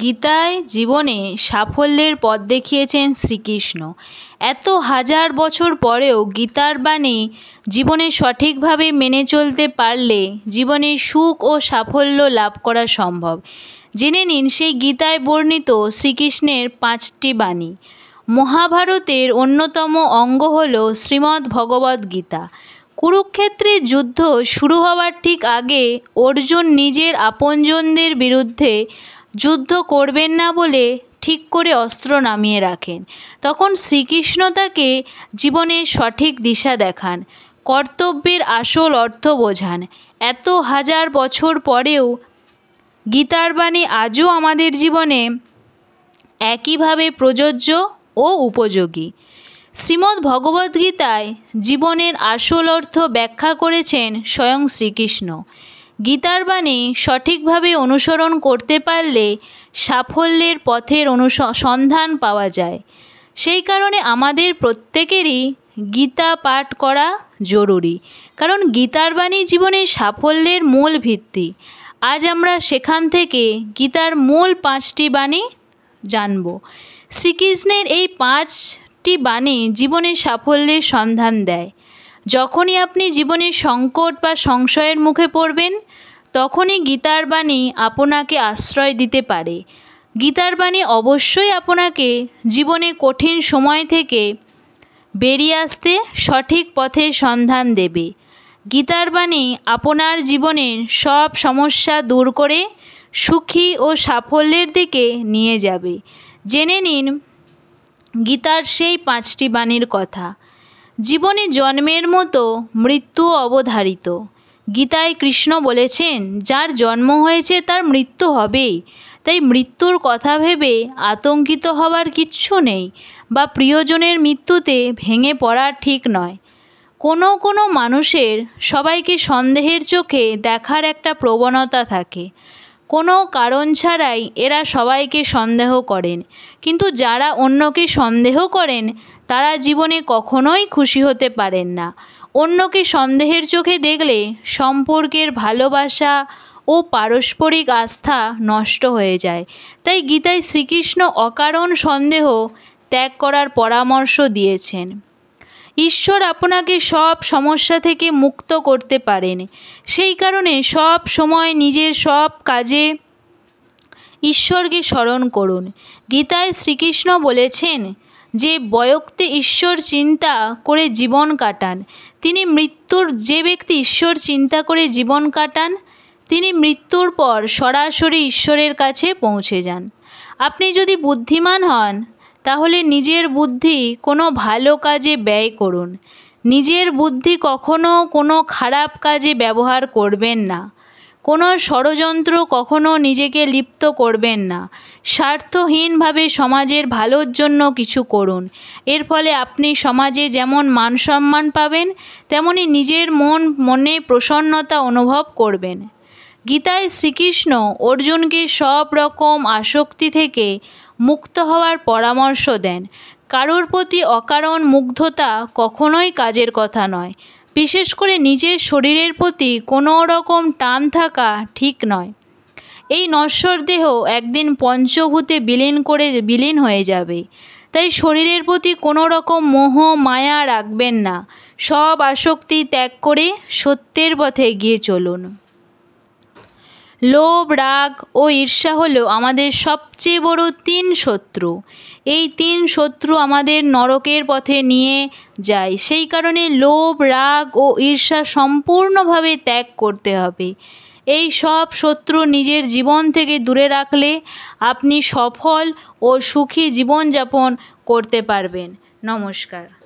গীতায় জীবনে সাফল্যের পথ দেখিয়েছেন শ্রীকৃষ্ণ এত হাজার বছর পরেও গীতার বাণী জীবনে সঠিকভাবে মেনে চলতে পারলে জীবনে সুখ ও সাফল্য লাভ করা সম্ভব জেনে নিন সেই গীতায় বর্ণিত শ্রীকৃষ্ণের পাঁচটি বাণী মহাভারতের অন্যতম অঙ্গ হল শ্রীমদ্ গীতা কুরুক্ষেত্রে যুদ্ধ শুরু হওয়ার ঠিক আগে অর্জুন নিজের আপনজনদের বিরুদ্ধে যুদ্ধ করবেন না বলে ঠিক করে অস্ত্র নামিয়ে রাখেন তখন শ্রীকৃষ্ণ তাকে জীবনের সঠিক দিশা দেখান কর্তব্যের আসল অর্থ বোঝান এত হাজার বছর পরেও গীতার বাণী আজও আমাদের জীবনে একইভাবে প্রযোজ্য ও উপযোগী শ্রীমদ্ ভগবদ্গীতায় জীবনের আসল অর্থ ব্যাখ্যা করেছেন স্বয়ং শ্রীকৃষ্ণ গীতার বাণী সঠিকভাবে অনুসরণ করতে পারলে সাফল্যের পথের অনুস সন্ধান পাওয়া যায় সেই কারণে আমাদের প্রত্যেকেরই গীতা পাঠ করা জরুরি কারণ গীতার বাণী জীবনের সাফল্যের মূল ভিত্তি আজ আমরা সেখান থেকে গীতার মূল পাঁচটি বাণী জানব শ্রীকৃষ্ণের এই পাঁচটি বাণী জীবনের সাফল্যের সন্ধান দেয় যখনই আপনি জীবনে সংকট বা সংশয়ের মুখে পড়বেন তখনই গীতার বাণী আপনাকে আশ্রয় দিতে পারে গীতার বাণী অবশ্যই আপনাকে জীবনে কঠিন সময় থেকে বেরিয়ে আসতে সঠিক পথে সন্ধান দেবে গীতার বাণী আপনার জীবনের সব সমস্যা দূর করে সুখী ও সাফল্যের দিকে নিয়ে যাবে জেনে নিন গীতার সেই পাঁচটি বাণীর কথা জীবনে জন্মের মতো মৃত্যু অবধারিত গীতায় কৃষ্ণ বলেছেন যার জন্ম হয়েছে তার মৃত্যু হবেই তাই মৃত্যুর কথা ভেবে আতঙ্কিত হওয়ার কিচ্ছু নেই বা প্রিয়জনের মৃত্যুতে ভেঙে পড়া ঠিক নয় কোনো কোনো মানুষের সবাইকে সন্দেহের চোখে দেখার একটা প্রবণতা থাকে কোনো কারণ ছাড়াই এরা সবাইকে সন্দেহ করেন কিন্তু যারা অন্যকে সন্দেহ করেন তারা জীবনে কখনোই খুশি হতে পারেন না অন্যকে সন্দেহের চোখে দেখলে সম্পর্কের ভালোবাসা ও পারস্পরিক আস্থা নষ্ট হয়ে যায় তাই গীতায় শ্রীকৃষ্ণ অকারণ সন্দেহ ত্যাগ করার পরামর্শ দিয়েছেন ঈশ্বর আপনাকে সব সমস্যা থেকে মুক্ত করতে পারেন সেই কারণে সব সময় নিজের সব কাজে ঈশ্বরকে স্মরণ করুন গীতায় শ্রীকৃষ্ণ বলেছেন যে বয়ক্তে ঈশ্বর চিন্তা করে জীবন কাটান তিনি মৃত্যুর যে ব্যক্তি ঈশ্বর চিন্তা করে জীবন কাটান তিনি মৃত্যুর পর সরাসরি ঈশ্বরের কাছে পৌঁছে যান আপনি যদি বুদ্ধিমান হন তাহলে নিজের বুদ্ধি কোনো ভালো কাজে ব্যয় করুন নিজের বুদ্ধি কখনো কোনো খারাপ কাজে ব্যবহার করবেন না কোনো ষড়যন্ত্র কখনো নিজেকে লিপ্ত করবেন না স্বার্থহীনভাবে সমাজের ভালোর জন্য কিছু করুন এর ফলে আপনি সমাজে যেমন মান সম্মান পাবেন তেমনি নিজের মন মনে প্রসন্নতা অনুভব করবেন গীতায় শ্রীকৃষ্ণ অর্জুনকে সব রকম আসক্তি থেকে মুক্ত হওয়ার পরামর্শ দেন কারোর প্রতি অকারণ মুগ্ধতা কখনোই কাজের কথা নয় বিশেষ করে নিজের শরীরের প্রতি কোনো রকম টান থাকা ঠিক নয় এই নশ্বর দেহ একদিন পঞ্চভূতে বিলীন করে বিলীন হয়ে যাবে তাই শরীরের প্রতি কোনো রকম মোহ মায়া রাখবেন না সব আসক্তি ত্যাগ করে সত্যের পথে এগিয়ে চলুন লোভ রাগ ও ঈর্ষা হলো আমাদের সবচেয়ে বড় তিন শত্রু এই তিন শত্রু আমাদের নরকের পথে নিয়ে যায় সেই কারণে লোভ রাগ ও ঈর্ষা সম্পূর্ণভাবে ত্যাগ করতে হবে এই সব শত্রু নিজের জীবন থেকে দূরে রাখলে আপনি সফল ও সুখী জীবনযাপন করতে পারবেন নমস্কার